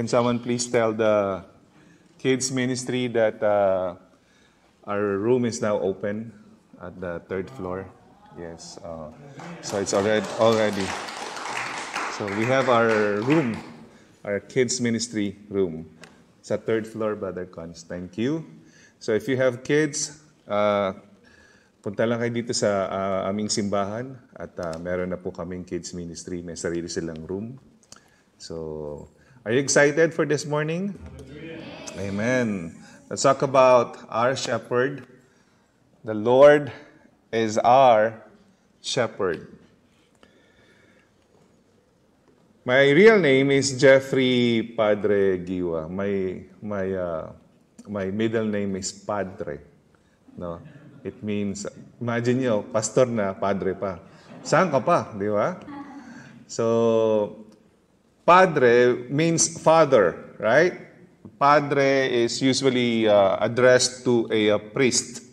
Can someone please tell the kids ministry that uh, our room is now open at the third floor? Yes. Uh, so it's already already. So we have our room, our kids ministry room. It's a third floor, Brother Cons. Thank you. So if you have kids, uh, punta lang kayo dito sa uh, aming simbahan at uh, meron na po kaming kids ministry. May sarili silang room. So Are you excited for this morning? Amen. Let's talk about our shepherd. The Lord is our shepherd. My real name is Jeffrey Padre Giwa. My my uh, my middle name is Padre. No. It means imagine niyo, pastor na, padre pa. Saan ka pa, di ba? So Padre means father, right? Padre is usually uh, addressed to a, a priest.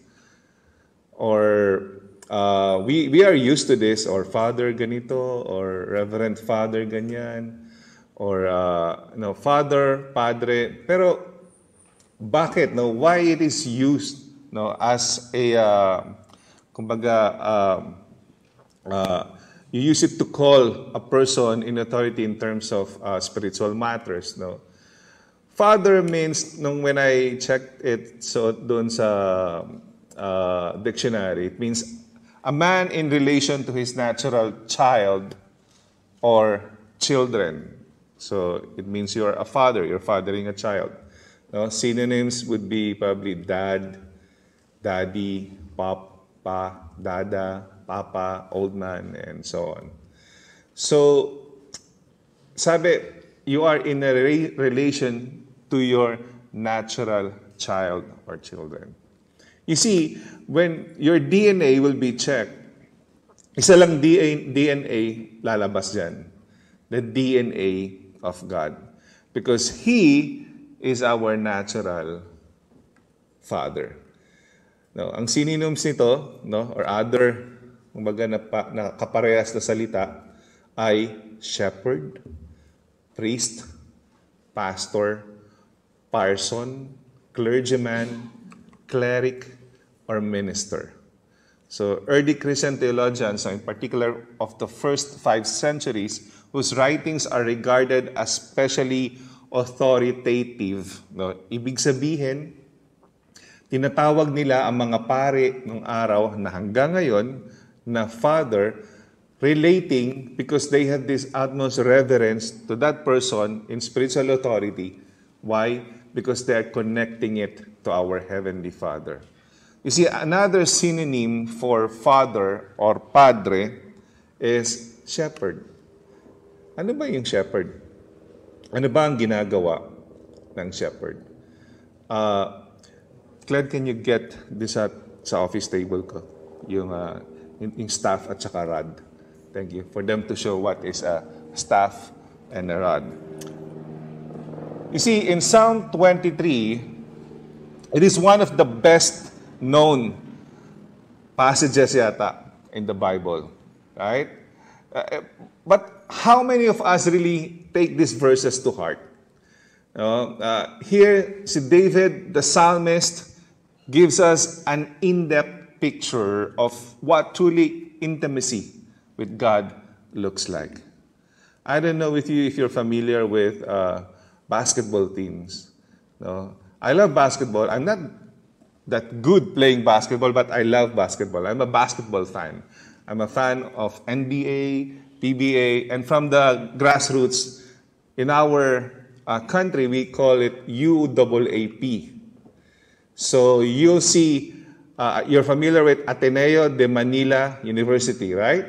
Or uh, we, we are used to this, or Father ganito, or Reverend Father ganyan, or uh, no, Father, Padre. Pero bakit? No, why it is used no, as a, uh, kumbaga, um, uh, uh, you use it to call a person in authority in terms of uh, spiritual matters, no? Father means, nung when I checked it so doon sa uh, dictionary, it means a man in relation to his natural child or children. So it means you are a father, you're fathering a child. No? Synonyms would be probably dad, daddy, pop, pa, dada, papa, old man, and so on. So, sabi, you are in a re- relation to your natural child or children. You see, when your DNA will be checked, isa lang DNA DNA lalabas dyan. The DNA of God. Because He is our natural Father. No, ang sininoms nito, no, or other kumbaga na, pa, na kaparehas na salita ay shepherd, priest, pastor, parson, clergyman, cleric, or minister. So early Christian theologians, in particular of the first five centuries, whose writings are regarded as specially authoritative. No? Ibig sabihin, tinatawag nila ang mga pare ng araw na hanggang ngayon na father relating because they had this utmost reverence to that person in spiritual authority. Why? Because they are connecting it to our Heavenly Father. You see, another synonym for father or padre is shepherd. Ano ba yung shepherd? Ano ba ang ginagawa ng shepherd? Uh, Claire, can you get this at sa office table ko? Yung uh, in staff at saka rod. Thank you. For them to show what is a staff and a rod. You see, in Psalm 23, it is one of the best known passages yata in the Bible. Right? Uh, uh but how many of us really take these verses to heart? No? Uh, here, si David, the psalmist, gives us an in-depth picture of what truly intimacy with God looks like. I don't know with you if you're familiar with uh, basketball teams. No, I love basketball. I'm not that good playing basketball, but I love basketball. I'm a basketball fan. I'm a fan of NBA, PBA, and from the grassroots. In our uh, country, we call it UAAP. So you'll see Uh, you're familiar with Ateneo de Manila University, right?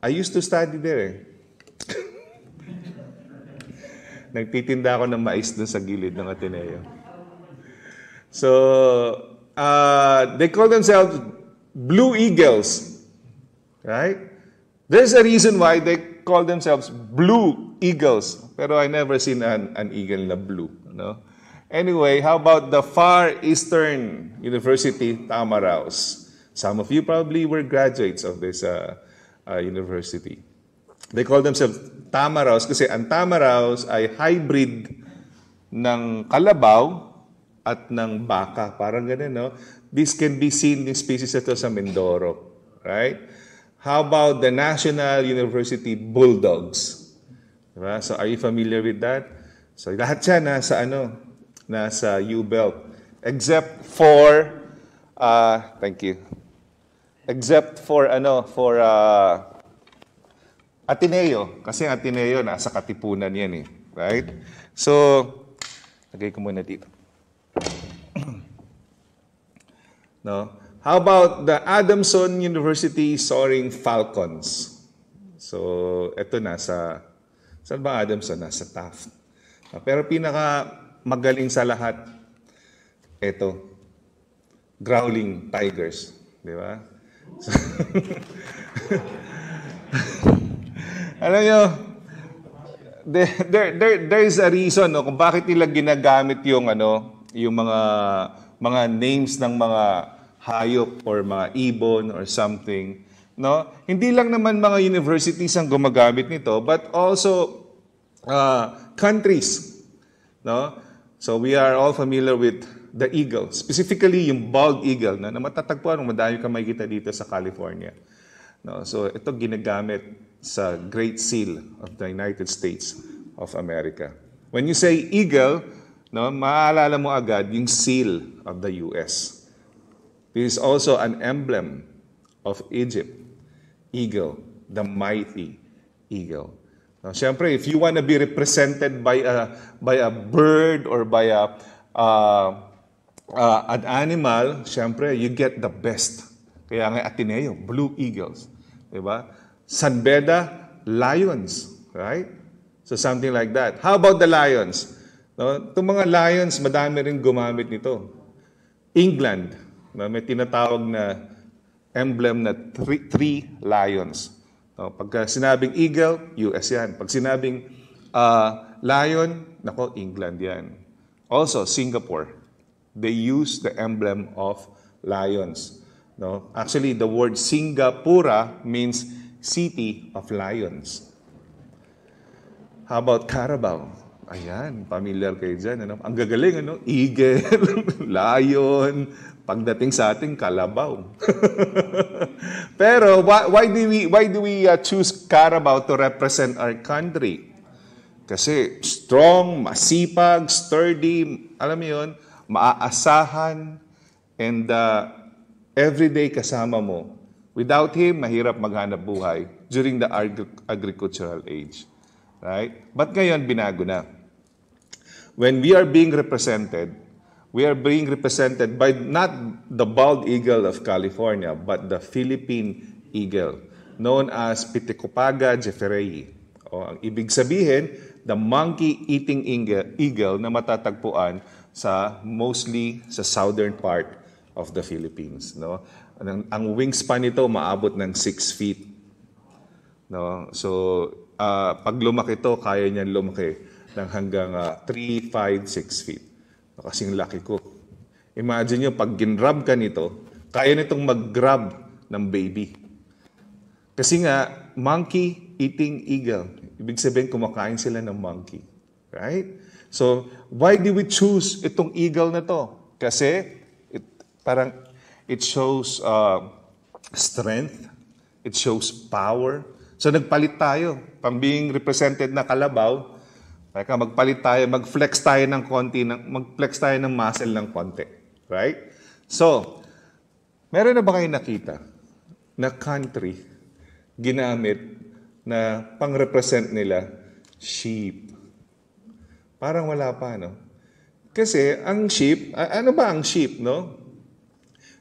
I used to study there. Eh. Nagtitinda ako ng mais dun sa gilid ng Ateneo. So, uh, they call themselves Blue Eagles, right? There's a reason why they call themselves Blue Eagles. Pero I never seen an, an eagle na blue. No? Anyway, how about the Far Eastern University, Tamaraos? Some of you probably were graduates of this uh, uh, university. They call themselves Tamaraos kasi ang Tamaraos ay hybrid ng kalabaw at ng baka. Parang ganun, no? This can be seen in species ito sa Mindoro. Right? How about the National University Bulldogs? Diba? So are you familiar with that? So lahat siya nasa ano, nasa U-belt. Except for, uh, thank you, except for, ano, for uh, Ateneo. Kasi Ateneo, nasa Katipunan yan eh. Right? So, lagay ko muna dito. no? How about the Adamson University Soaring Falcons? So, ito nasa, saan ba Adamson? Nasa Taft. Pero pinaka magaling sa lahat. Ito, growling tigers, di ba? So, alam nyo, there, there, there is a reason no, kung bakit nila ginagamit yung ano, yung mga mga names ng mga hayop or mga ibon or something. No? Hindi lang naman mga universities ang gumagamit nito, but also uh, countries. No? So we are all familiar with the eagle, specifically yung bald eagle na, na matatagpuan, madami kang makikita dito sa California. No, so ito ginagamit sa Great Seal of the United States of America. When you say eagle, no, maaalala mo agad yung seal of the US. This is also an emblem of Egypt. Eagle, the mighty eagle. Now, Siyempre, if you want to be represented by a, by a bird or by a, uh, uh, an animal, siyempre, you get the best. Kaya nga Ateneo, Blue Eagles. Diba? San Beda, Lions. Right? So something like that. How about the Lions? No, itong mga Lions, madami rin gumamit nito. England, no, may tinatawag na emblem na three, three lions. Oh, pag sinabing eagle, US yan. Pag sinabing uh, lion, nako, England yan. Also, Singapore, they use the emblem of lions. No? Actually, the word Singapura means city of lions. How about Carabao? Ayan, familiar kayo dyan. Ano? Ang gagaling, ano? Eagle, lion, pagdating sa ating kalabaw. Pero why, why do we why do we uh, choose Carabao to represent our country? Kasi strong, masipag, sturdy, alam mo 'yun, maaasahan and uh, everyday kasama mo. Without him, mahirap maghanap buhay during the agri- agricultural age. Right? But ngayon, binago na. When we are being represented, we are being represented by not the bald eagle of California, but the Philippine eagle, known as Pitikopaga jeffereyi. O, ang ibig sabihin, the monkey-eating eagle na matatagpuan sa mostly sa southern part of the Philippines. No? Ang, ang wingspan nito maabot ng 6 feet. No? So, uh, pag lumaki ito, kaya niyan lumaki ng hanggang 3, 5, 6 feet. Kasing laki ko. Imagine nyo, pag ginrab ka nito, kaya nitong mag-grab ng baby. Kasi nga, monkey eating eagle. Ibig sabihin, kumakain sila ng monkey. Right? So, why did we choose itong eagle na to? Kasi, it, parang, it shows uh, strength, it shows power. So, nagpalit tayo. Pang being represented na kalabaw, Teka, magpalit tayo, mag-flex tayo ng konti, ng, mag-flex tayo ng muscle ng konti. Right? So, meron na ba kayong nakita na country ginamit na pang-represent nila sheep? Parang wala pa, no? Kasi ang sheep, ano ba ang sheep, no?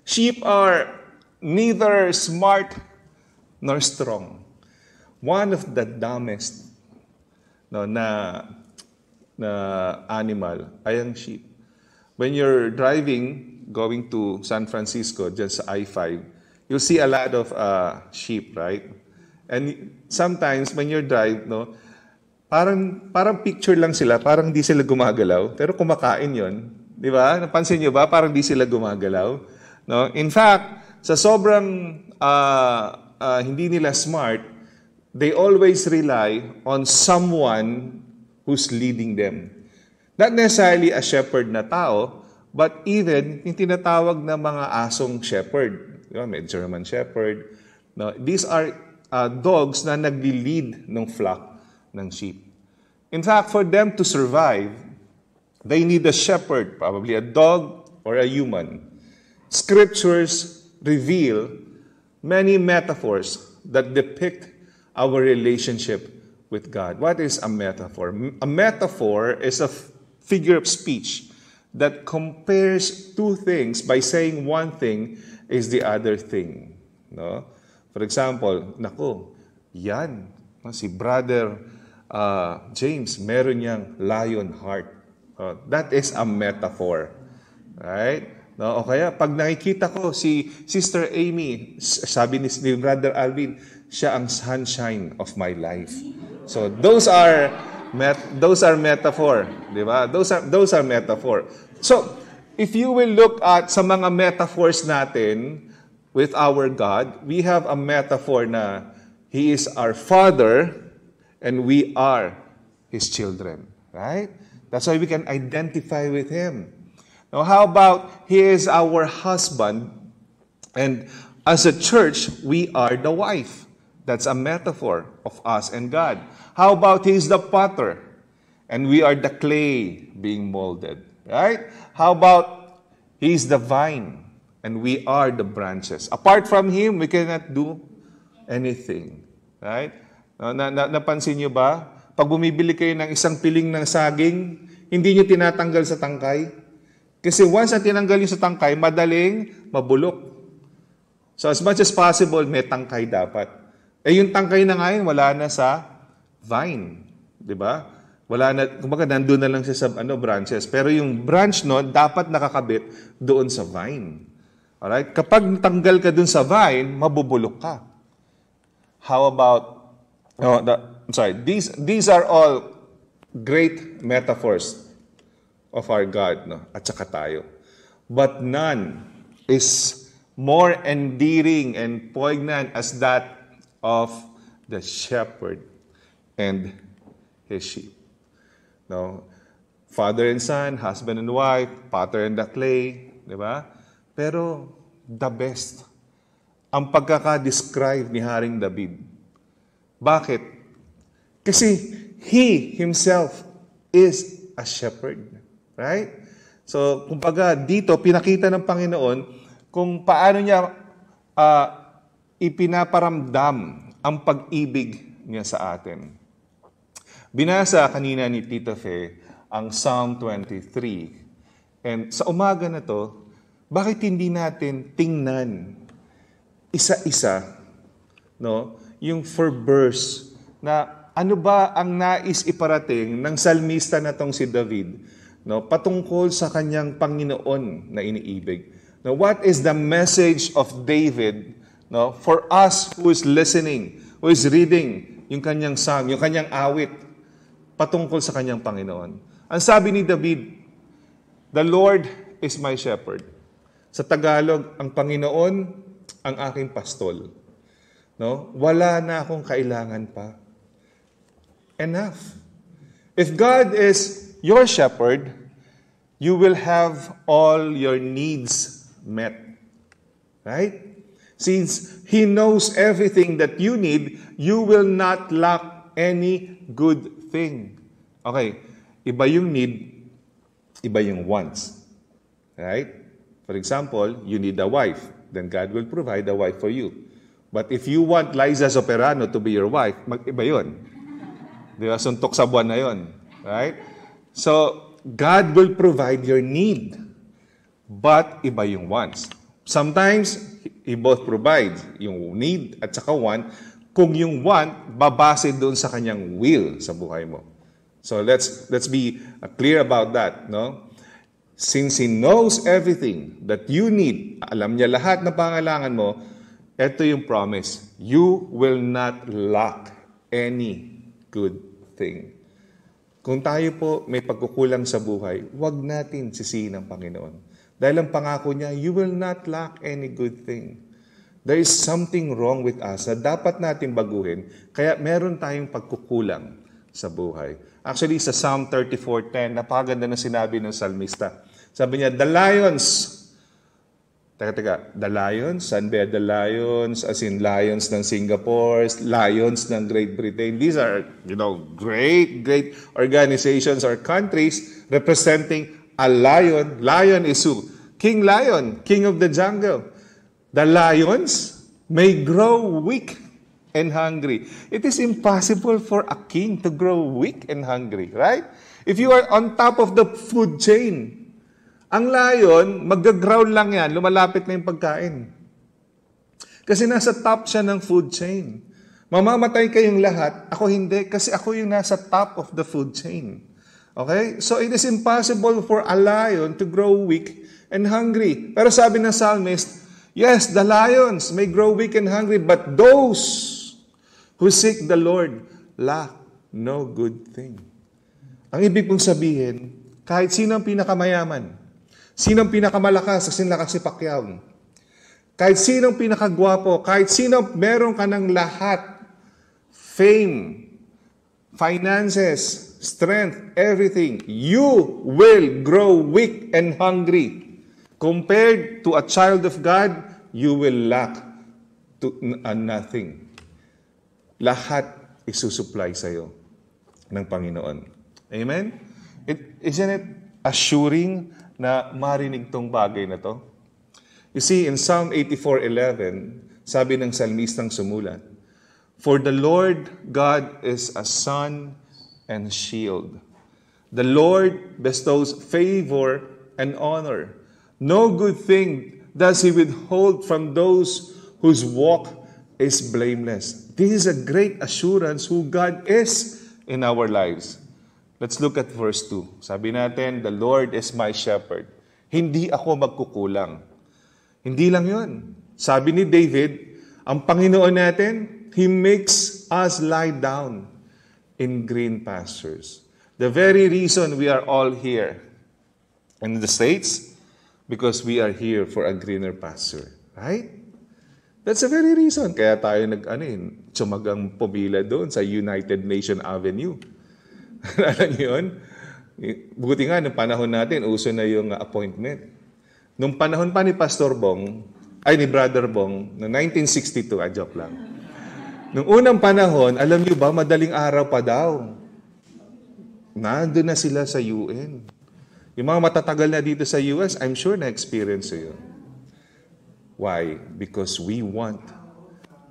Sheep are neither smart nor strong. One of the dumbest no, na na animal ay ang sheep. When you're driving, going to San Francisco, just sa I-5, you see a lot of uh, sheep, right? And sometimes when you're driving, no, parang, parang picture lang sila, parang di sila gumagalaw, pero kumakain yon, Di ba? Napansin nyo ba? Parang di sila gumagalaw. No? In fact, sa sobrang uh, uh, hindi nila smart, they always rely on someone who's leading them. Not necessarily a shepherd na tao, but even yung tinatawag na mga asong shepherd. Diba? May German shepherd. No? These are uh, dogs na nagli-lead ng flock ng sheep. In fact, for them to survive, they need a shepherd, probably a dog or a human. Scriptures reveal many metaphors that depict our relationship with God. What is a metaphor? A metaphor is a figure of speech that compares two things by saying one thing is the other thing. No? For example, nako, yan, si brother uh, James, meron niyang lion heart. Uh, that is a metaphor. Right? No, o kaya, pag nakikita ko si Sister Amy, sabi ni, ni Brother Alvin, siya ang sunshine of my life. So those are met, those are metaphor, di ba? Those are those are metaphor. So if you will look at sa mga metaphors natin with our God, we have a metaphor na he is our father and we are his children, right? That's why we can identify with him. Now, how about He is our husband, and as a church, we are the wife. That's a metaphor of us and God. How about He is the potter and we are the clay being molded, right? How about He is the vine and we are the branches. Apart from Him, we cannot do anything, right? Na, na, napansin nyo ba? Pag bumibili kayo ng isang piling ng saging, hindi nyo tinatanggal sa tangkay. Kasi once na tinanggal yung sa tangkay, madaling mabulok. So as much as possible, may tangkay dapat. Eh yung tangkay na ngayon, wala na sa vine. Di ba? Wala na, kumbaga nandun na lang siya sa ano, branches. Pero yung branch nun, dapat nakakabit doon sa vine. Alright? Kapag tanggal ka doon sa vine, mabubulok ka. How about, oh, the, sorry, these, these are all great metaphors of our God, no? at saka tayo. But none is more endearing and poignant as that of the shepherd and his sheep. No? Father and son, husband and wife, potter and the clay, di ba? Pero the best, ang pagkaka-describe ni Haring David. Bakit? Kasi he himself is a shepherd. Right? So, kumbaga, dito, pinakita ng Panginoon kung paano niya uh, ipinaparamdam ang pag-ibig niya sa atin. Binasa kanina ni Tita Fe ang Psalm 23. And sa umaga na to, bakit hindi natin tingnan isa-isa no, yung four verse na ano ba ang nais iparating ng salmista na tong si David no, patungkol sa kanyang Panginoon na iniibig. Now, what is the message of David No? For us who is listening, who is reading yung kanyang song, yung kanyang awit patungkol sa kanyang Panginoon. Ang sabi ni David, The Lord is my shepherd. Sa Tagalog, ang Panginoon ang aking pastol. No? Wala na akong kailangan pa. Enough. If God is your shepherd, you will have all your needs met. Right? Since He knows everything that you need, you will not lack any good thing. Okay, iba yung need, iba yung wants. Right? For example, you need a wife. Then God will provide a wife for you. But if you want Liza Soperano to be your wife, mag-iba yun. Di ba? Suntok sa buwan na yun. Right? So, God will provide your need. But iba yung wants. Sometimes, he both provides yung need at saka want kung yung want babase doon sa kanyang will sa buhay mo. So let's let's be uh, clear about that, no? Since he knows everything that you need, alam niya lahat ng pangailangan mo, ito yung promise. You will not lack any good thing. Kung tayo po may pagkukulang sa buhay, huwag natin sisihin ang Panginoon. Dahil ang pangako niya, you will not lack any good thing. There is something wrong with us na dapat natin baguhin, kaya meron tayong pagkukulang sa buhay. Actually, sa Psalm 34.10, napaganda na sinabi ng salmista. Sabi niya, the lions, teka, teka, the lions, San ba the lions, as in lions ng Singapore, lions ng Great Britain. These are, you know, great, great organizations or countries representing a lion. Lion is who? King Lion, King of the Jungle. The lions may grow weak and hungry. It is impossible for a king to grow weak and hungry, right? If you are on top of the food chain, ang lion, magagrowl lang yan, lumalapit na yung pagkain. Kasi nasa top siya ng food chain. Mamamatay kayong lahat, ako hindi, kasi ako yung nasa top of the food chain. Okay? So it is impossible for a lion to grow weak and hungry. Pero sabi ng psalmist, yes, the lions may grow weak and hungry, but those who seek the Lord lack no good thing. Ang ibig pong sabihin, kahit sino ang pinakamayaman, sino ang pinakamalakas, kasi lakas si Pacquiao, kahit sinong pinakagwapo, kahit sino meron ka ng lahat, fame, finances, strength, everything, you will grow weak and hungry. Compared to a child of God, you will lack to, uh, nothing. Lahat isusupply sa iyo ng Panginoon. Amen? It, isn't it assuring na marinig tong bagay na to? You see, in Psalm 84.11, sabi ng salmistang sumulat, For the Lord God is a sun and shield. The Lord bestows favor and honor. No good thing does he withhold from those whose walk is blameless. This is a great assurance who God is in our lives. Let's look at verse 2. Sabi natin, The Lord is my shepherd. Hindi ako magkukulang. Hindi lang yun. Sabi ni David, ang Panginoon natin, He makes us lie down in green pastures. The very reason we are all here in the States, because we are here for a greener pasture. Right? That's the very reason. Kaya tayo nag, ano yun, sumagang pumila doon sa United Nation Avenue. Alam niyo yun? Buti nga, nung panahon natin, uso na yung appointment. Nung panahon pa ni Pastor Bong, ay ni Brother Bong, no 1962, a joke lang. Noong unang panahon, alam niyo ba, madaling araw pa daw. Nandun na sila sa UN. Yung mga matatagal na dito sa US, I'm sure na-experience yun. Why? Because we want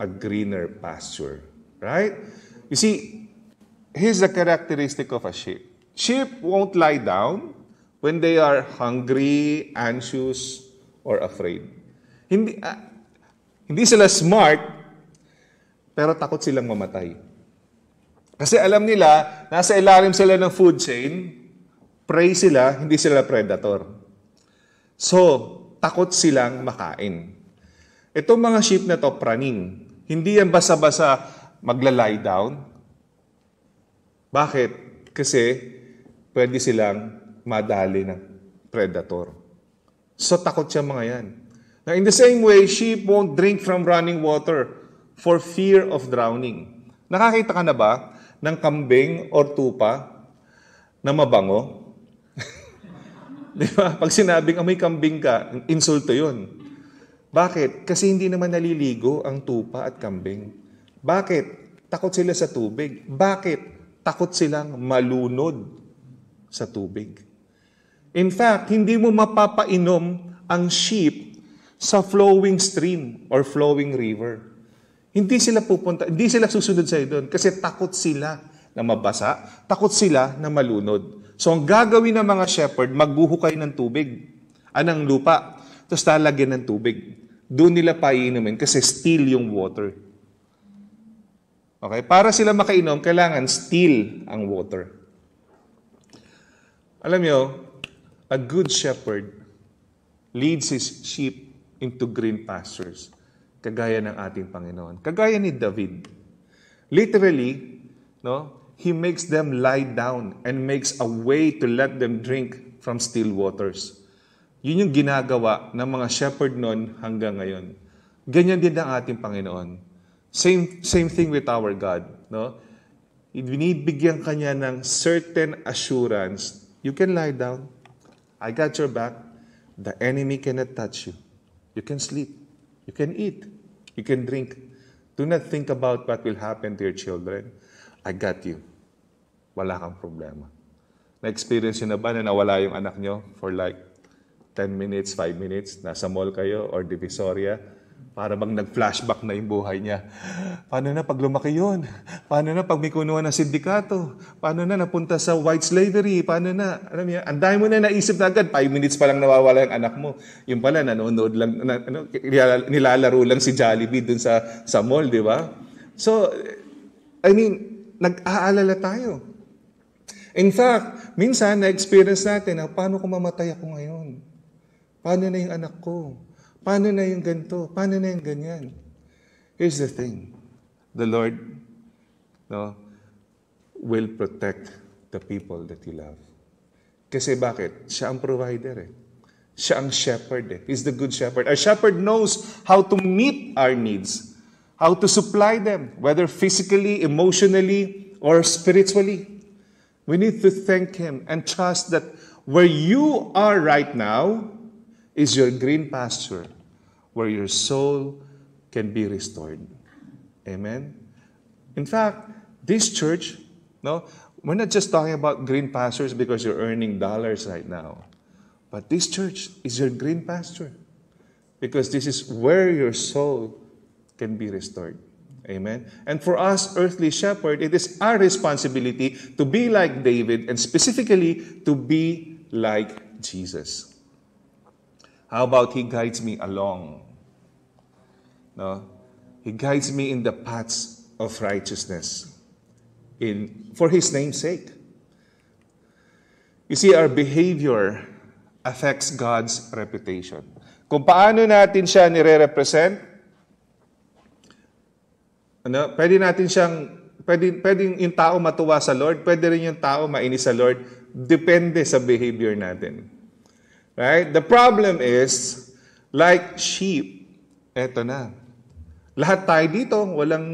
a greener pasture. Right? You see, here's the characteristic of a sheep. Sheep won't lie down when they are hungry, anxious, or afraid. Hindi, uh, hindi sila smart pero takot silang mamatay. Kasi alam nila, nasa ilalim sila ng food chain, prey sila, hindi sila predator. So, takot silang makain. Itong mga sheep na to, praning. Hindi yan basa-basa magla-lie down. Bakit? Kasi pwede silang madali ng predator. So, takot siya mga yan. Now, in the same way, sheep won't drink from running water for fear of drowning. Nakakita ka na ba ng kambing or tupa na mabango? Di ba? Pag sinabing amoy ah, kambing ka, insulto yun. Bakit? Kasi hindi naman naliligo ang tupa at kambing. Bakit? Takot sila sa tubig. Bakit? Takot silang malunod sa tubig. In fact, hindi mo mapapainom ang sheep sa flowing stream or flowing river. Hindi sila pupunta, hindi sila susunod sa'yo doon kasi takot sila na mabasa, takot sila na malunod. So ang gagawin ng mga shepherd, magbuhukay ng tubig, anang lupa, tapos talagyan ng tubig. Doon nila paiinumin kasi still yung water. Okay? Para sila makainom, kailangan still ang water. Alam nyo, a good shepherd leads his sheep into green pastures kagaya ng ating Panginoon. Kagaya ni David. Literally, no, he makes them lie down and makes a way to let them drink from still waters. Yun yung ginagawa ng mga shepherd noon hanggang ngayon. Ganyan din ang ating Panginoon. Same, same thing with our God. No? Binibigyan ka niya ng certain assurance. You can lie down. I got your back. The enemy cannot touch you. You can sleep. You can eat. You can drink. Do not think about what will happen to your children. I got you. Wala kang problema. Na-experience nyo na ba na nawala yung anak nyo for like 10 minutes, 5 minutes? Nasa mall kayo or divisoria? Para bang nag-flashback na yung buhay niya. Paano na pag lumaki yun? Paano na pag may kunuha ng sindikato? Paano na napunta sa white slavery? Paano na? Alam niya, ang dami mo na naisip na agad. Five minutes pa lang nawawala yung anak mo. Yung pala, nanonood lang, na, ano, nilalaro lang si Jollibee dun sa, sa mall, di ba? So, I mean, nag-aalala tayo. In fact, minsan na-experience natin na paano kung mamatay ako ngayon? Paano na yung anak ko? Paano na yung ganito? Paano na yung ganyan? Here's the thing. The Lord no, will protect the people that you love. Kasi bakit? Siya ang provider eh. Siya ang shepherd eh. He's the good shepherd. Our shepherd knows how to meet our needs. How to supply them, whether physically, emotionally, or spiritually. We need to thank Him and trust that where you are right now, is your green pasture where your soul can be restored. Amen. In fact, this church, no, we're not just talking about green pastures because you're earning dollars right now. But this church is your green pasture because this is where your soul can be restored. Amen. And for us, earthly shepherd, it is our responsibility to be like David and specifically to be like Jesus. How about He guides me along? No? He guides me in the paths of righteousness in, for His name's sake. You see, our behavior affects God's reputation. Kung paano natin siya nire-represent, ano, pwede natin siyang, pwede, pwede yung tao matuwa sa Lord, pwede rin yung tao mainis sa Lord, depende sa behavior natin. Right? The problem is, like sheep, eto na. Lahat tayo dito, walang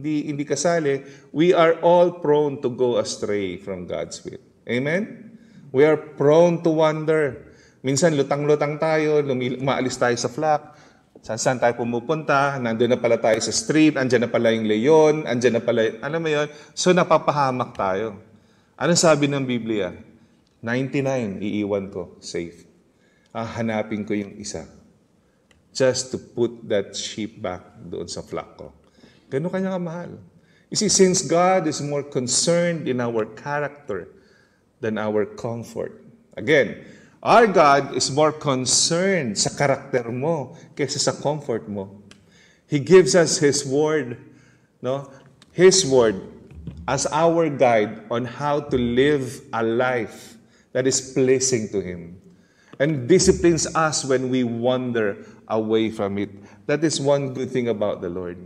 hindi, hindi kasali. We are all prone to go astray from God's will. Amen? We are prone to wander. Minsan, lutang-lutang tayo, maalis tayo sa flock. Saan, saan tayo pumupunta? nandiyan na pala tayo sa street, andiyan na pala yung leyon, andiyan na pala, alam mo yun? So, napapahamak tayo. Anong sabi ng Biblia? 99, iiwan ko, safe ah, hanapin ko yung isa. Just to put that sheep back doon sa flock ko. Ganun kanya kamahal. You see, since God is more concerned in our character than our comfort. Again, our God is more concerned sa karakter mo kaysa sa comfort mo. He gives us His Word, no? His Word as our guide on how to live a life that is pleasing to Him and disciplines us when we wander away from it. That is one good thing about the Lord.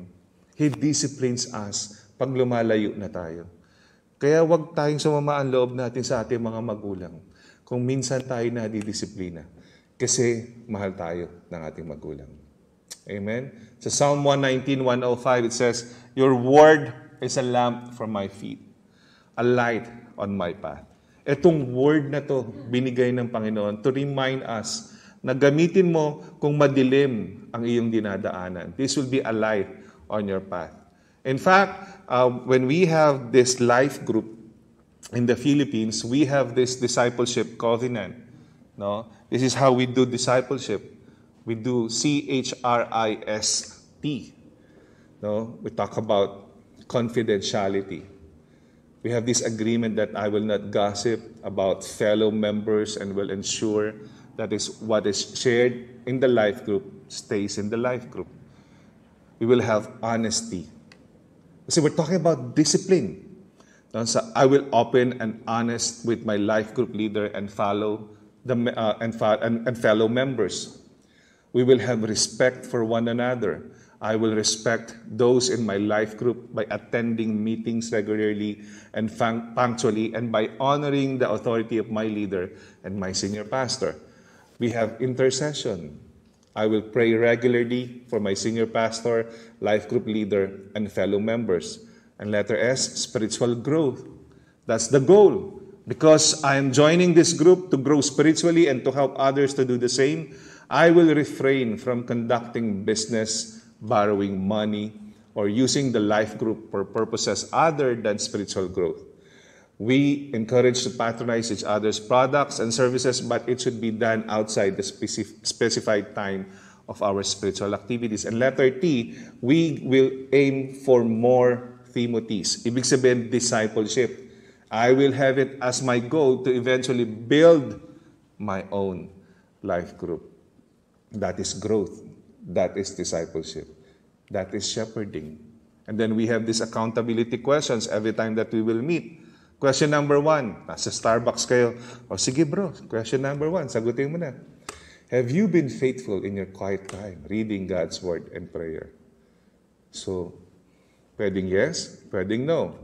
He disciplines us pag lumalayo na tayo. Kaya wag tayong sumama ang loob natin sa ating mga magulang kung minsan tayo na nadidisiplina kasi mahal tayo ng ating magulang. Amen? Sa Psalm 119.105, it says, Your word is a lamp for my feet, a light on my path. Itong word na to binigay ng Panginoon to remind us na gamitin mo kung madilim ang iyong dinadaanan. This will be a light on your path. In fact, uh, when we have this life group in the Philippines, we have this discipleship covenant. No? This is how we do discipleship. We do C-H-R-I-S-T. No? We talk about confidentiality. We have this agreement that I will not gossip about fellow members and will ensure that is what is shared in the life group stays in the life group. We will have honesty. See, we're talking about discipline. I will open and honest with my life group leader and follow the, uh, and, and, and fellow members. We will have respect for one another. I will respect those in my life group by attending meetings regularly and punctually and by honoring the authority of my leader and my senior pastor. We have intercession. I will pray regularly for my senior pastor, life group leader, and fellow members. And letter S, spiritual growth. That's the goal. Because I am joining this group to grow spiritually and to help others to do the same, I will refrain from conducting business borrowing money, or using the life group for purposes other than spiritual growth. We encourage to patronize each other's products and services, but it should be done outside the specif- specified time of our spiritual activities. And letter T, we will aim for more Timothy's. Ibig sabihin, discipleship. I will have it as my goal to eventually build my own life group. That is growth. That is discipleship. That is shepherding. And then we have these accountability questions every time that we will meet. Question number one, nasa Starbucks kayo. O sige bro, question number one, sagutin mo na. Have you been faithful in your quiet time, reading God's Word and prayer? So, pwedeng yes, pwedeng no.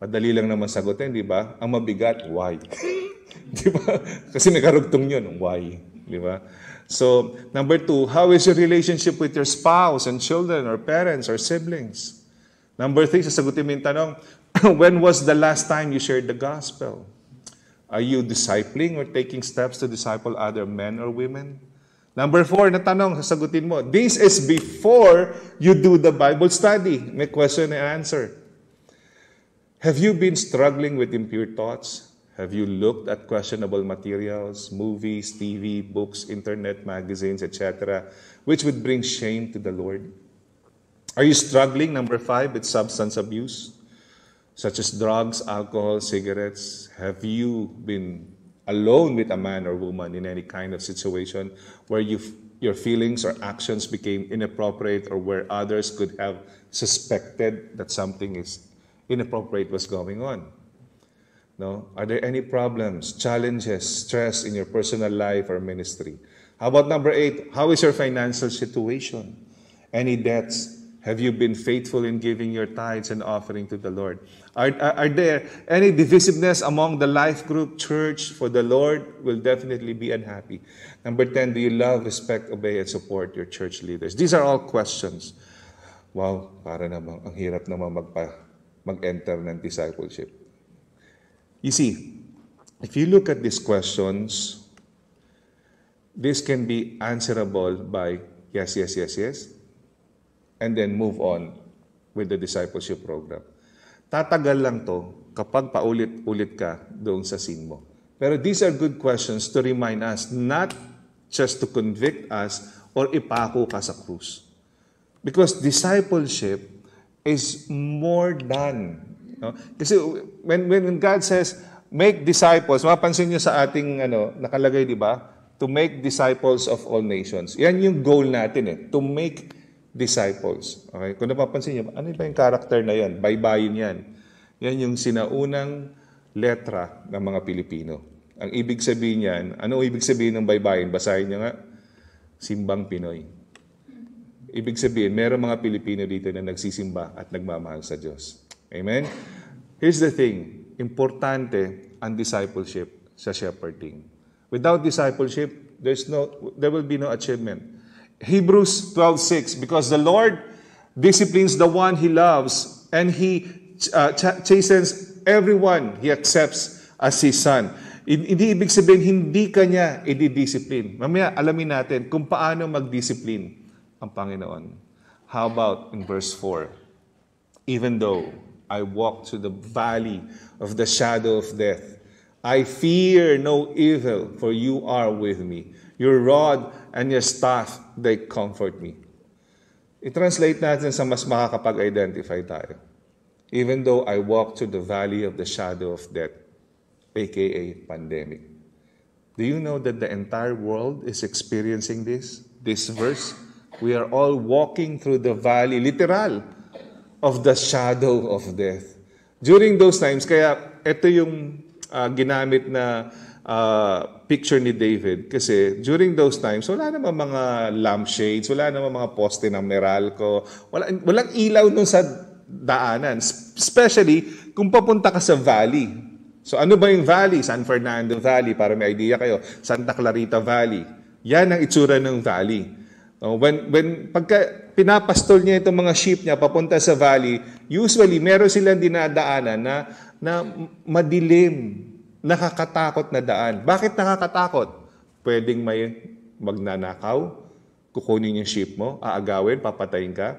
Madali lang naman sagutin, di ba? Ang mabigat, why? di ba? Kasi may karugtong yun, why? Di ba? So, number two, how is your relationship with your spouse and children or parents or siblings? Number three, sasagutin mo yung tanong, when was the last time you shared the gospel? Are you discipling or taking steps to disciple other men or women? Number four na tanong, sasagutin mo, this is before you do the Bible study. May question and answer. Have you been struggling with impure thoughts? Have you looked at questionable materials, movies, TV, books, internet, magazines, etc., which would bring shame to the Lord? Are you struggling, number five, with substance abuse, such as drugs, alcohol, cigarettes? Have you been alone with a man or woman in any kind of situation where you your feelings or actions became inappropriate or where others could have suspected that something is inappropriate was going on? No? Are there any problems, challenges, stress in your personal life or ministry? How about number eight? How is your financial situation? Any debts? Have you been faithful in giving your tithes and offering to the Lord? Are, are, are there any divisiveness among the life group church for the Lord? Will definitely be unhappy. Number 10, do you love, respect, obey, and support your church leaders? These are all questions. Wow, para namang ang hirap naman magpa, mag-enter ng discipleship. You see, if you look at these questions, this can be answerable by yes, yes, yes, yes, and then move on with the discipleship program. Tatagal lang to kapag paulit-ulit ka doon sa sin mo. Pero these are good questions to remind us, not just to convict us or ipako ka sa krus. Because discipleship is more than No? Kasi when, when God says, make disciples, mapansin nyo sa ating ano, nakalagay, di ba? To make disciples of all nations. Yan yung goal natin eh. To make disciples. Okay? Kung napapansin nyo, ano ba yung character na yan? Baybayin yan. Yan yung sinaunang letra ng mga Pilipino. Ang ibig sabihin niyan, ano ibig sabihin ng baybayin? Basahin niya nga, simbang Pinoy. Ibig sabihin, meron mga Pilipino dito na nagsisimba at nagmamahal sa Diyos. Amen? Here's the thing, importante ang discipleship sa shepherding. Without discipleship, there's no, there will be no achievement. Hebrews 12.6, because the Lord disciplines the one He loves and He uh, ch- chastens everyone He accepts as His son. Hindi ibig sabihin, hindi ka niya i-discipline. Mamaya, alamin natin kung paano mag-discipline ang Panginoon. How about in verse 4? Even though I walk through the valley of the shadow of death. I fear no evil, for you are with me. Your rod and your staff, they comfort me. I-translate natin sa mas makakapag-identify tayo. Even though I walk through the valley of the shadow of death, aka pandemic. Do you know that the entire world is experiencing this? This verse? We are all walking through the valley, literal, of the shadow of death. During those times, kaya ito yung uh, ginamit na uh, picture ni David. Kasi during those times, wala naman mga lampshades, wala naman mga poste ng meralco, wala, walang ilaw nun sa daanan. Especially kung papunta ka sa valley. So ano ba yung valley? San Fernando Valley, para may idea kayo. Santa Clarita Valley. Yan ang itsura ng valley. Oh, when, when pagka pinapastol niya itong mga sheep niya papunta sa valley, usually meron silang dinadaanan na, na madilim, nakakatakot na daan. Bakit nakakatakot? Pwedeng may magnanakaw, kukunin yung sheep mo, aagawin, papatayin ka.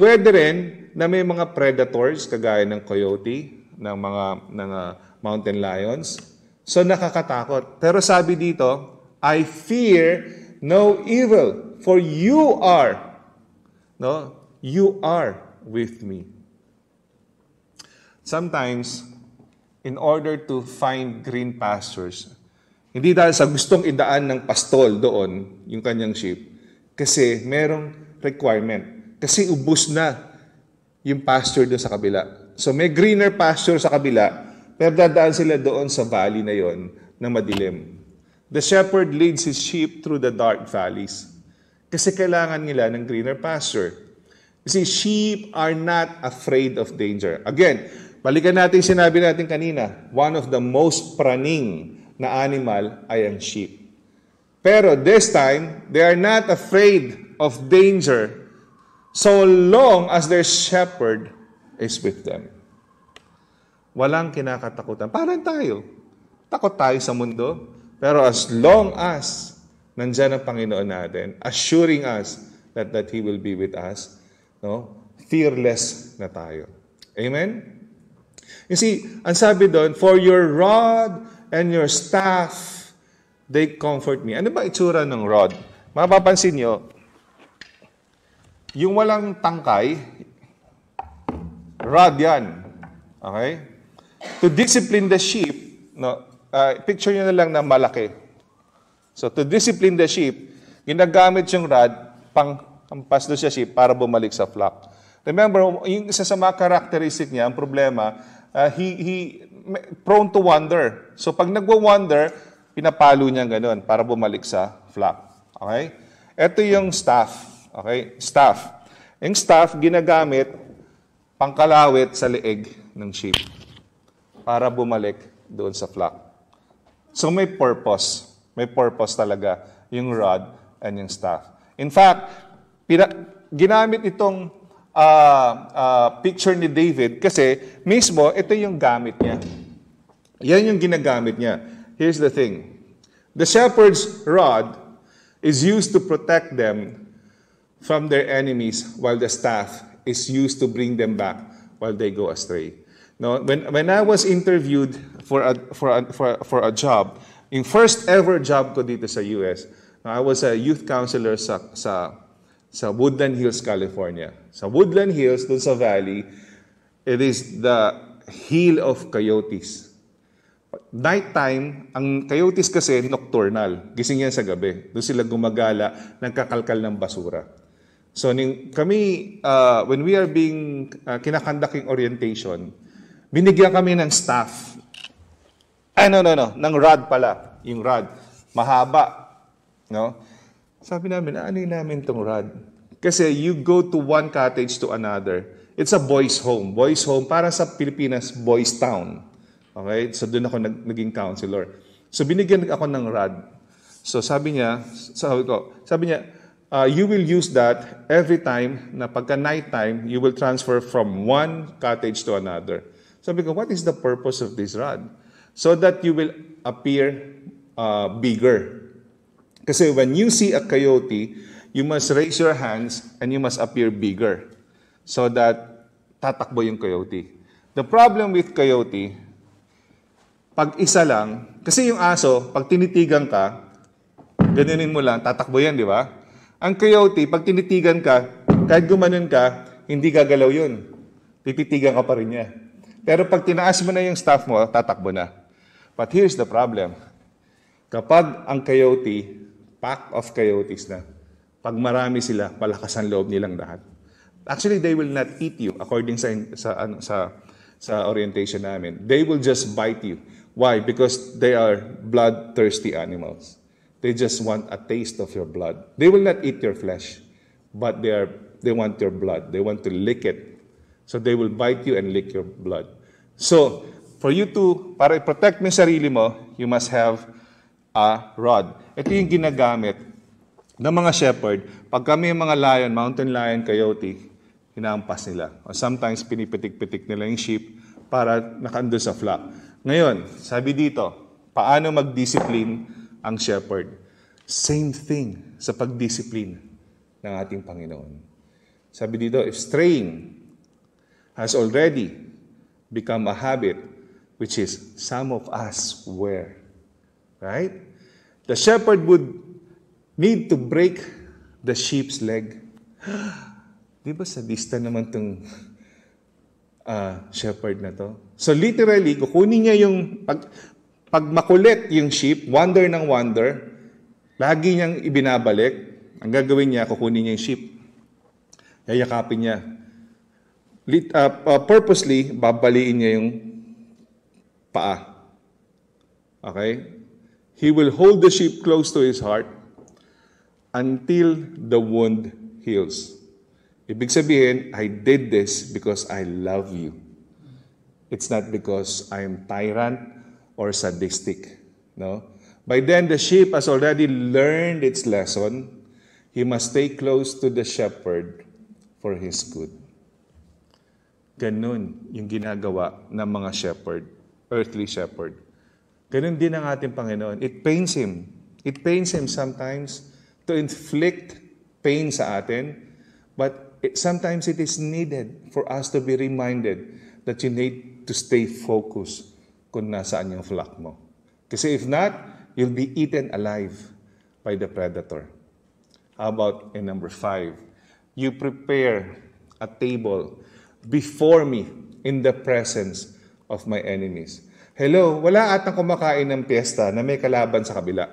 Pwede rin na may mga predators kagaya ng coyote, ng mga ng uh, mountain lions. So nakakatakot. Pero sabi dito, I fear no evil for you are, no, you are with me. Sometimes, in order to find green pastures, hindi dahil sa gustong idaan ng pastol doon, yung kanyang sheep, kasi merong requirement. Kasi ubus na yung pasture doon sa kabila. So may greener pasture sa kabila, pero dadaan sila doon sa valley na yon ng madilim. The shepherd leads his sheep through the dark valleys. Kasi kailangan nila ng greener pasture. You see, sheep are not afraid of danger. Again, balikan natin sinabi natin kanina, one of the most praning na animal ay ang sheep. Pero this time, they are not afraid of danger so long as their shepherd is with them. Walang kinakatakutan. Parang tayo. Takot tayo sa mundo. Pero as long as Nandiyan ang Panginoon natin, assuring us that, that He will be with us. No? Fearless na tayo. Amen? You see, ang sabi doon, For your rod and your staff, they comfort me. Ano ba itsura ng rod? Mapapansin nyo, yung walang tangkay, rod yan. Okay? To discipline the sheep, no, uh, picture nyo na lang na malaki So to discipline the sheep, ginagamit yung rod pang kampas doon siya sheep para bumalik sa flock. Remember, yung isa sa mga characteristic niya, ang problema, uh, he, he prone to wander. So pag nagwa-wander, pinapalo niya ganun para bumalik sa flock. Okay? Ito yung staff. Okay? Staff. Yung staff ginagamit pangkalawit sa leeg ng sheep para bumalik doon sa flock. So may purpose. May purpose talaga yung rod and yung staff. In fact, pina- ginamit itong uh, uh, picture ni David kasi mismo ito yung gamit niya. Yan yung ginagamit niya. Here's the thing. The shepherd's rod is used to protect them from their enemies while the staff is used to bring them back while they go astray. No, when, when I was interviewed for a, for a, for a, for a job, yung first ever job ko dito sa US, uh, I was a youth counselor sa, sa, sa Woodland Hills, California. Sa Woodland Hills, dun sa valley, it is the hill of coyotes. Nighttime, ang coyotes kasi nocturnal. Gising yan sa gabi. Doon sila gumagala, nagkakalkal ng basura. So ning, kami, uh, when we are being uh, kinakandak orientation, binigyan kami ng staff ay, no, no, no. Nang rod pala. Yung rod. Mahaba. No? Sabi namin, ano namin tong rod? Kasi you go to one cottage to another. It's a boys' home. Boys' home, para sa Pilipinas, boys' town. Okay? So doon ako nag- naging counselor. So binigyan ako ng rod. So sabi niya, sabi ko, sabi niya, uh, you will use that every time na pagka night time, you will transfer from one cottage to another. Sabi ko, what is the purpose of this rod? so that you will appear uh, bigger. Kasi when you see a coyote, you must raise your hands and you must appear bigger so that tatakbo yung coyote. The problem with coyote, pag isa lang, kasi yung aso, pag tinitigan ka, ganunin mo lang, tatakbo yan, di ba? Ang coyote, pag tinitigan ka, kahit gumanon ka, hindi gagalaw yun. Tititigan ka pa rin niya. Pero pag tinaas mo na yung staff mo, tatakbo na. But here's the problem. Kapag ang coyote, pack of coyotes na, pag marami sila, palakas ang loob nilang lahat. Actually, they will not eat you according sa sa ano, sa sa orientation namin. They will just bite you. Why? Because they are bloodthirsty animals. They just want a taste of your blood. They will not eat your flesh, but they are they want your blood. They want to lick it. So they will bite you and lick your blood. So for you to, para protect mo sarili mo, you must have a rod. Ito yung ginagamit ng mga shepherd. Pag kami yung mga lion, mountain lion, coyote, hinampas nila. O sometimes pinipitik-pitik nila yung sheep para nakaando sa flock. Ngayon, sabi dito, paano mag-discipline ang shepherd? Same thing sa pag-discipline ng ating Panginoon. Sabi dito, if straying has already become a habit, which is some of us were. Right? The shepherd would need to break the sheep's leg. Di ba sadista naman tong uh, shepherd na to? So literally, kukunin niya yung pag, pag makulit yung sheep, wonder ng wonder, lagi niyang ibinabalik, ang gagawin niya, kukunin niya yung sheep. Yayakapin niya. Uh, uh, purposely, babaliin niya yung paa. Okay? He will hold the sheep close to his heart until the wound heals. Ibig sabihin, I did this because I love you. It's not because I am tyrant or sadistic. No? By then, the sheep has already learned its lesson. He must stay close to the shepherd for his good. Ganun yung ginagawa ng mga shepherd earthly shepherd. Ganun din ang ating Panginoon. It pains Him. It pains Him sometimes to inflict pain sa atin, but it, sometimes it is needed for us to be reminded that you need to stay focused kung nasaan yung flock mo. Kasi if not, you'll be eaten alive by the predator. How about in number five? You prepare a table before me in the presence of my enemies. Hello, wala atang kumakain ng piyesta na may kalaban sa kabila.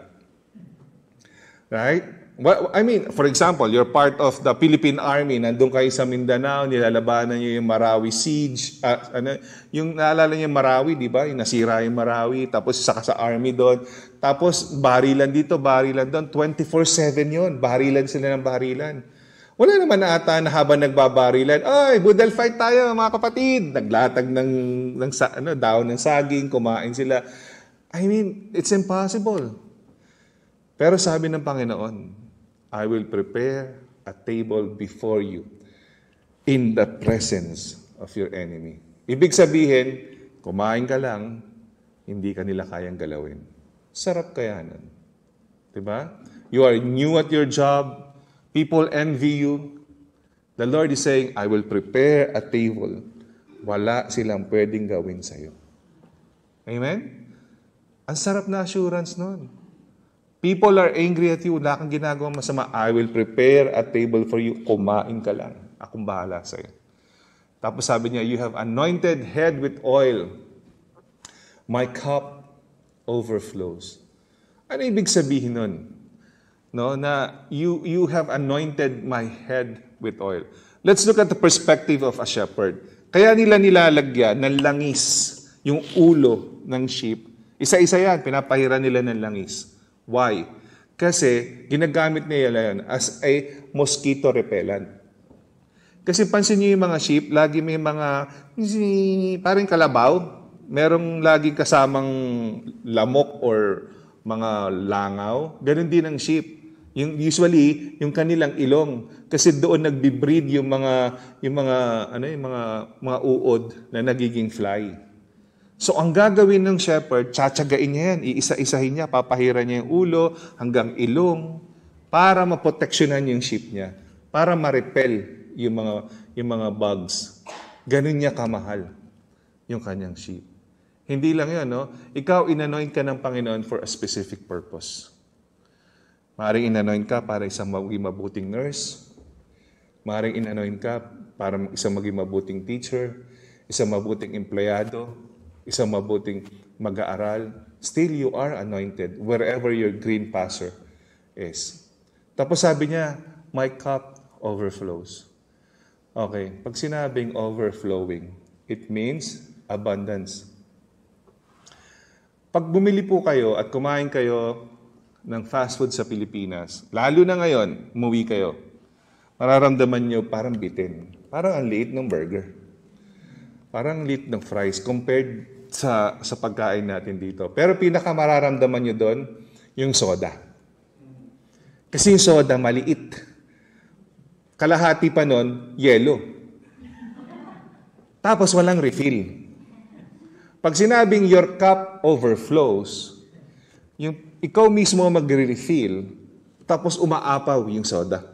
Right? Well, I mean, for example, you're part of the Philippine Army, nandun kayo sa Mindanao, nilalabanan nyo yung Marawi siege. Uh, ano, yung naalala nyo yung Marawi, di ba? Yung nasira yung Marawi, tapos saka sa army doon. Tapos barilan dito, barilan doon. 24-7 yon Barilan sila ng barilan. Wala naman na ata na habang nagbabarilan, ay, budal fight tayo mga kapatid. Naglatag ng, ng ano, daon ng saging, kumain sila. I mean, it's impossible. Pero sabi ng Panginoon, I will prepare a table before you in the presence of your enemy. Ibig sabihin, kumain ka lang, hindi ka nila kayang galawin. Sarap kaya nun. Diba? You are new at your job, People envy you. The Lord is saying, I will prepare a table. Wala silang pwedeng gawin sa iyo. Amen? Ang sarap na assurance nun. People are angry at you. Wala kang ginagawa masama. I will prepare a table for you. Kumain ka lang. Akong bahala iyo. Tapos sabi niya, you have anointed head with oil. My cup overflows. Ano ibig sabihin nun? no, na you, you have anointed my head with oil. Let's look at the perspective of a shepherd. Kaya nila nilalagyan ng langis yung ulo ng sheep. Isa-isa yan, pinapahiran nila ng langis. Why? Kasi ginagamit nila yan as a mosquito repellent. Kasi pansin niyo yung mga sheep, lagi may mga parang kalabaw. Merong lagi kasamang lamok or mga langaw. Ganon din ang sheep. Yung usually yung kanilang ilong kasi doon nagbi-breed yung mga yung mga ano yung mga mga uod na nagiging fly. So ang gagawin ng shepherd, tsatsagain niya yan, iisa-isahin niya, papahira niya yung ulo hanggang ilong para maproteksyonan yung sheep niya, para ma-repel yung mga yung mga bugs. Ganun niya kamahal yung kanyang sheep. Hindi lang yan, no? Ikaw inanoin ka ng Panginoon for a specific purpose. Maring inanoint ka para isang maging mabuting nurse. Maring inanoint ka para isang maging mabuting teacher, isang mabuting empleyado, isang mabuting mag-aaral. Still, you are anointed wherever your green passer is. Tapos sabi niya, my cup overflows. Okay, pag sinabing overflowing, it means abundance. Pag bumili po kayo at kumain kayo ng fast food sa Pilipinas, lalo na ngayon, umuwi kayo, mararamdaman nyo parang bitin. Parang ang liit ng burger. Parang liit ng fries compared sa, sa pagkain natin dito. Pero pinaka mararamdaman nyo doon, yung soda. Kasi yung soda, maliit. Kalahati pa noon, yellow. Tapos walang refill. Pag sinabing your cup overflows, yung ikaw mismo magre-refill, tapos umaapaw yung soda.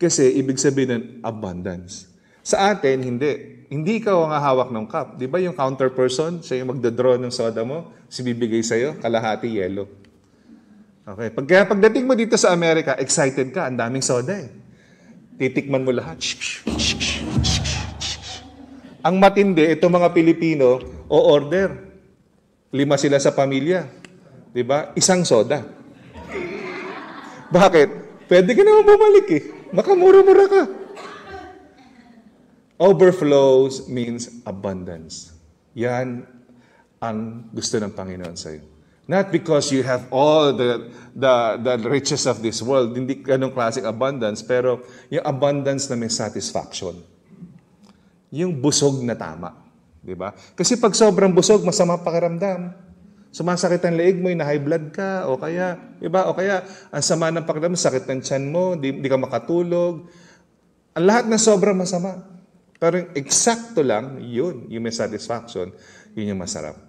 Kasi ibig sabihin ng abundance. Sa atin, hindi. Hindi ikaw ang hawak ng cup. Di ba yung counter person, siya yung magdodraw ng soda mo, si bibigay sa'yo, kalahati yellow. Okay. Pag, kaya pagdating mo dito sa Amerika, excited ka, ang daming soda eh. Titikman mo lahat. Ang matindi, itong mga Pilipino, o order. Lima sila sa pamilya. Di ba? Isang soda. Bakit? Pwede ka naman bumalik eh. Makamura-mura ka. Overflows means abundance. Yan ang gusto ng Panginoon sa iyo. Not because you have all the, the, the riches of this world, hindi ganong classic abundance, pero yung abundance na may satisfaction. Yung busog na tama. Di ba? Kasi pag sobrang busog, masama pakiramdam. Sumasakit ang leeg mo, eh, na high blood ka, o kaya, iba, o kaya, ang sama ng pakiramdam, sakit ng tiyan mo, di, di ka makatulog. Ang lahat na sobrang masama. Pero yung eksakto lang, yun, yung may satisfaction, yun yung masarap.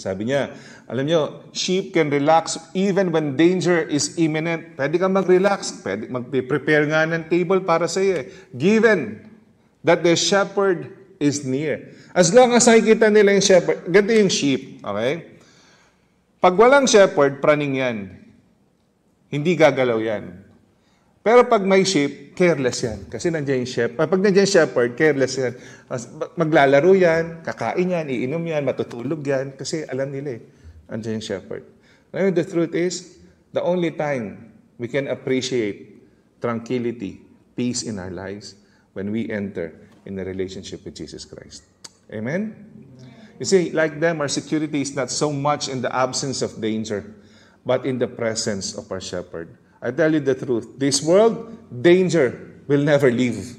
Sabi niya, alam niyo, sheep can relax even when danger is imminent. Pwede kang mag-relax, pwede mag-prepare nga ng table para sa iyo. Eh. Given that the shepherd is near. As long as nakikita nila yung shepherd, ganito yung sheep, okay? Pag walang shepherd, praning yan. Hindi gagalaw yan. Pero pag may sheep, careless yan. Kasi nandiyan yung shepherd. Ah, pag nandiyan yung shepherd, careless yan. Maglalaro yan, kakain yan, iinom yan, matutulog yan. Kasi alam nila eh, nandiyan yung shepherd. Ngayon, the truth is, the only time we can appreciate tranquility, peace in our lives, when we enter in a relationship with Jesus Christ. Amen? You see, like them, our security is not so much in the absence of danger, but in the presence of our shepherd. I tell you the truth this world, danger will never leave.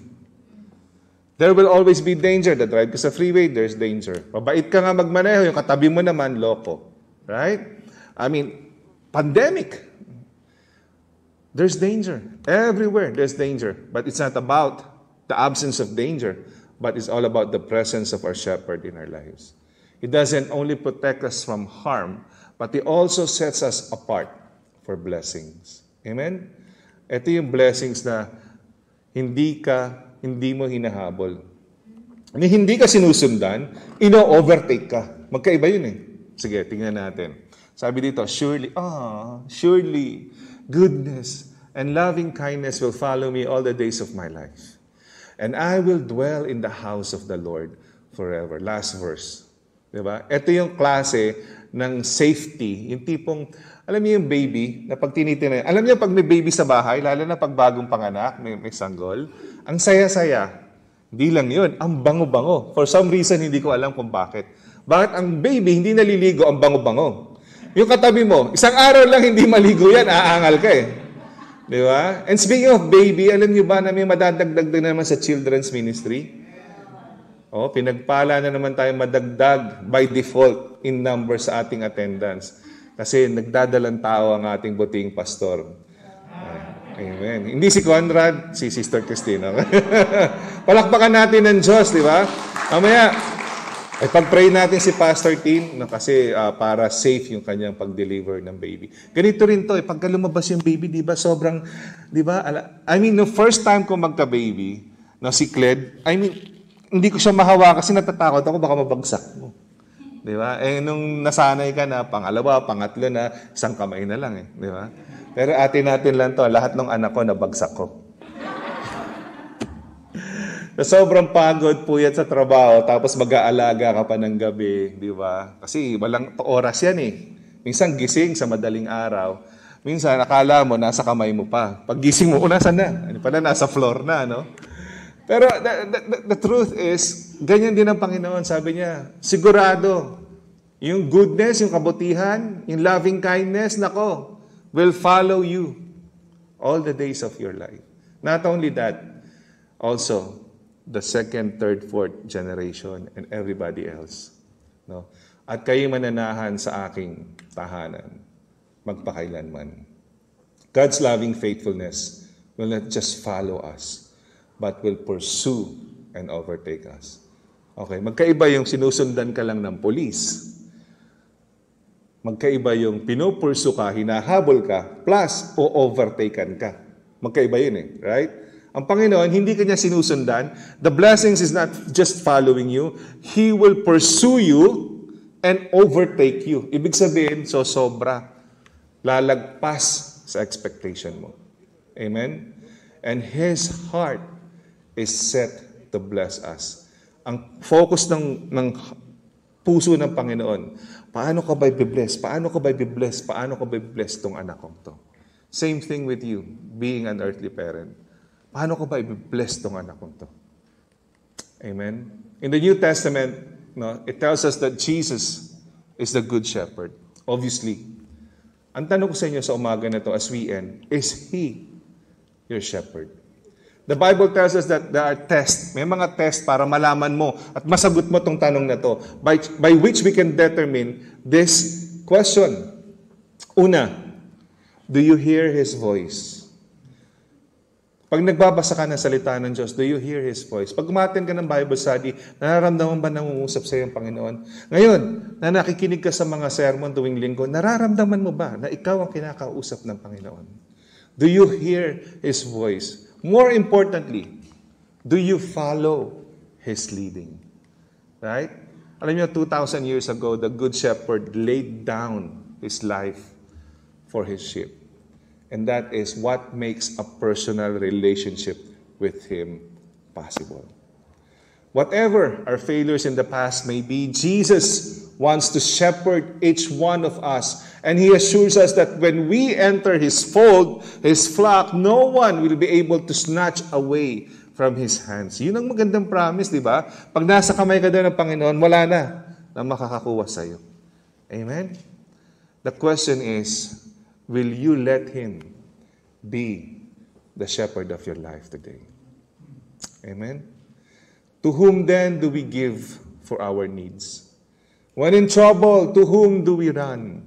There will always be danger. that drive because sa freeway, there's danger. Mabait ka nga magmaneho, yung katabi mo naman, loko. Right? I mean, pandemic. There's danger. Everywhere there's danger. But it's not about the absence of danger, but it's all about the presence of our shepherd in our lives. He doesn't only protect us from harm, but He also sets us apart for blessings. Amen? Ito yung blessings na hindi ka, hindi mo hinahabol. Ni hindi ka sinusundan, ino-overtake ka. Magkaiba yun eh. Sige, tingnan natin. Sabi dito, surely, ah, surely, goodness and loving kindness will follow me all the days of my life. And I will dwell in the house of the Lord forever. Last verse. 'Di ba? Ito yung klase ng safety, yung tipong alam niyo yung baby na pag tinitingnan, alam niyo pag may baby sa bahay, lalo na pag bagong panganak, may, may sanggol, ang saya-saya. Hindi lang 'yun, ang bango-bango. For some reason hindi ko alam kung bakit. Bakit ang baby hindi naliligo ang bango-bango? Yung katabi mo, isang araw lang hindi maligo yan, aangal ka eh. Di ba? And speaking of baby, alam niyo ba na may madadagdag din naman sa children's ministry? Oh, pinagpala na naman tayo madagdag by default in number sa ating attendance. Kasi nagdadalang tao ang ating buting pastor. Ah, amen. Hindi si Conrad, si Sister Christina. Palakpakan natin ng Diyos, di ba? Mamaya, ay pag-pray natin si Pastor Tim no, kasi uh, para safe yung kanyang pag-deliver ng baby. Ganito rin to, eh, pagka lumabas yung baby, di ba sobrang, di ba, I mean, no first time ko magka-baby, no, si Cled, I mean, hindi ko siya mahawa kasi natatakot ako baka mabagsak mo. Di ba? Eh, nung nasanay ka na, pangalawa, pangatlo na, isang kamay na lang eh. Di ba? Pero atin natin lang to, lahat ng anak ko nabagsak ko. so, sobrang pagod po yan sa trabaho, tapos mag-aalaga ka pa ng gabi, di ba? Kasi walang oras yan eh. Minsan gising sa madaling araw. Minsan akala mo, nasa kamay mo pa. Pag gising mo, oh, nasa na? Ano pala, nasa floor na, no? Pero the, the, the, the truth is, ganyan din ang Panginoon. Sabi niya, sigurado, yung goodness, yung kabutihan, yung loving kindness, nako, will follow you all the days of your life. Not only that, also, the second, third, fourth generation and everybody else. No? At kayo mananahan sa aking tahanan, magpakailanman. God's loving faithfulness will not just follow us, but will pursue and overtake us. Okay, magkaiba yung sinusundan ka lang ng polis. Magkaiba yung pinupursu ka, hinahabol ka, plus o overtaken ka. Magkaiba yun eh, right? Ang Panginoon, hindi kanya sinusundan. The blessings is not just following you. He will pursue you and overtake you. Ibig sabihin, so sobra. Lalagpas sa expectation mo. Amen? And His heart is set to bless us. Ang focus ng, ng puso ng Panginoon, paano ka ba i-bless? Paano ka ba i-bless? Paano ka ba i-bless tong anak kong to? Same thing with you, being an earthly parent. Paano ko ba i-bless tong anak kong to? Amen? In the New Testament, no, it tells us that Jesus is the Good Shepherd. Obviously. Ang tanong ko sa inyo sa umaga na to as we end, is He your shepherd? The Bible tells us that there are tests. May mga tests para malaman mo at masagot mo tong tanong na to. By, by which we can determine this question. Una, do you hear His voice? Pag nagbabasa ka ng salita ng Diyos, do you hear His voice? Pag umatin ka ng Bible study, nararamdaman ba nangungusap sa iyo ang Panginoon? Ngayon, na nakikinig ka sa mga sermon tuwing linggo, nararamdaman mo ba na ikaw ang kinakausap ng Panginoon? Do you hear His voice? More importantly, do you follow His leading? Right? Alam niyo, 2,000 years ago, the Good Shepherd laid down his life for his sheep. And that is what makes a personal relationship with Him possible. Whatever our failures in the past may be, Jesus wants to shepherd each one of us. And he assures us that when we enter his fold, his flock, no one will be able to snatch away from his hands. Yun ang magandang promise, di ba? Pag nasa kamay ka daw ng Panginoon, wala na na makakakuha sa'yo. Amen? The question is, will you let him be the shepherd of your life today? Amen? To whom then do we give for our needs? When in trouble, to whom do we run?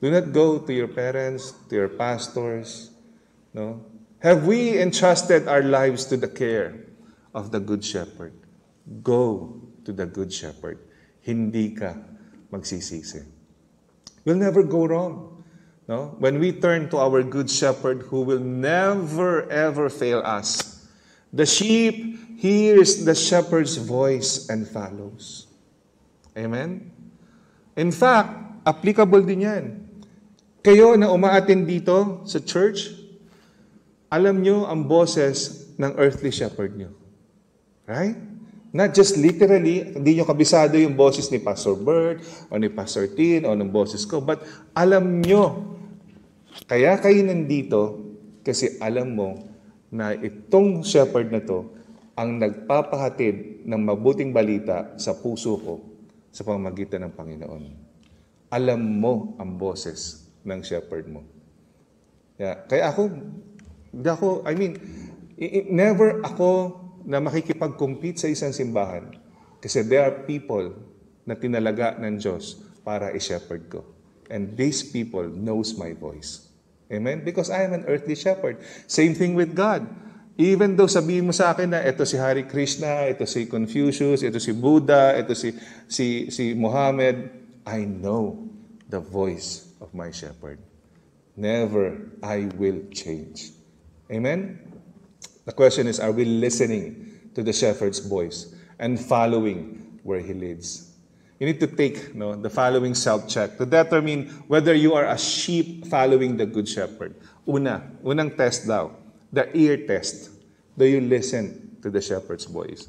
Do not go to your parents, to your pastors. No? Have we entrusted our lives to the care of the Good Shepherd? Go to the Good Shepherd. Hindi ka magsisisi. We'll never go wrong. No? When we turn to our Good Shepherd who will never ever fail us, The sheep hears the shepherd's voice and follows. Amen? In fact, applicable din yan. Kayo na umaatin dito sa church, alam nyo ang boses ng earthly shepherd nyo. Right? Not just literally, hindi nyo kabisado yung boses ni Pastor Bert o ni Pastor Tin o ng boses ko, but alam nyo. Kaya kayo nandito kasi alam mo na itong shepherd na to ang nagpapahatid ng mabuting balita sa puso ko sa pamagitan ng Panginoon. Alam mo ang boses ng shepherd mo. Yeah. Kaya ako, hindi ako, I mean, never ako na makikipag-compete sa isang simbahan kasi there are people na tinalaga ng Diyos para i-shepherd ko. And these people knows my voice. Amen? Because I am an earthly shepherd. Same thing with God. Even though sabihin mo sa akin na ito si Hari Krishna, ito si Confucius, ito si Buddha, ito si, si, si Muhammad, I know the voice of my shepherd. Never I will change. Amen? The question is, are we listening to the shepherd's voice and following where he leads? you need to take no, the following self-check to determine whether you are a sheep following the Good Shepherd. Una, unang test daw, the ear test. Do you listen to the shepherd's voice?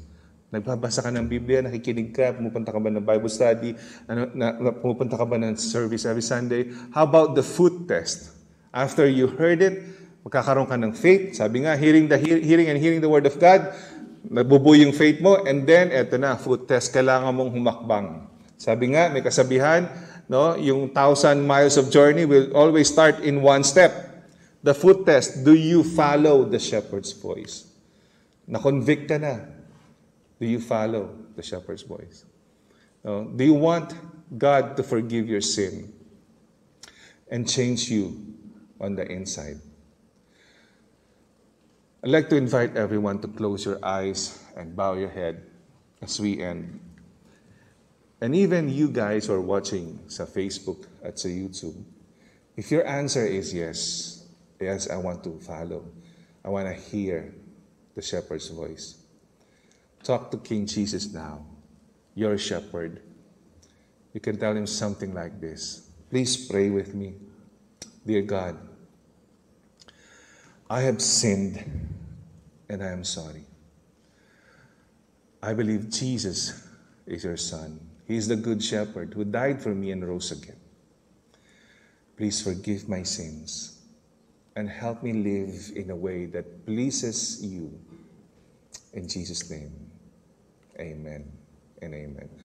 Nagbabasa ka ng Biblia, nakikinig ka, pumupunta ka ba ng Bible study, ano, na, na, pumupunta ka ba ng service every Sunday? How about the food test? After you heard it, magkakaroon ka ng faith. Sabi nga, hearing, the, hearing and hearing the Word of God, nabubuo yung faith mo, and then, eto na, food test, kailangan mong humakbang. Sabi nga, may kasabihan, no, yung thousand miles of journey will always start in one step. The foot test, do you follow the shepherd's voice? Na-convict ka na. Do you follow the shepherd's voice? No? Do you want God to forgive your sin and change you on the inside? I'd like to invite everyone to close your eyes and bow your head as we end. And even you guys who are watching sa Facebook at sa YouTube, if your answer is yes, yes, I want to follow. I want to hear the shepherd's voice. Talk to King Jesus now, your shepherd. You can tell him something like this. Please pray with me. Dear God, I have sinned and I am sorry. I believe Jesus is your son. He is the good shepherd who died for me and rose again. Please forgive my sins and help me live in a way that pleases you. In Jesus' name, amen and amen.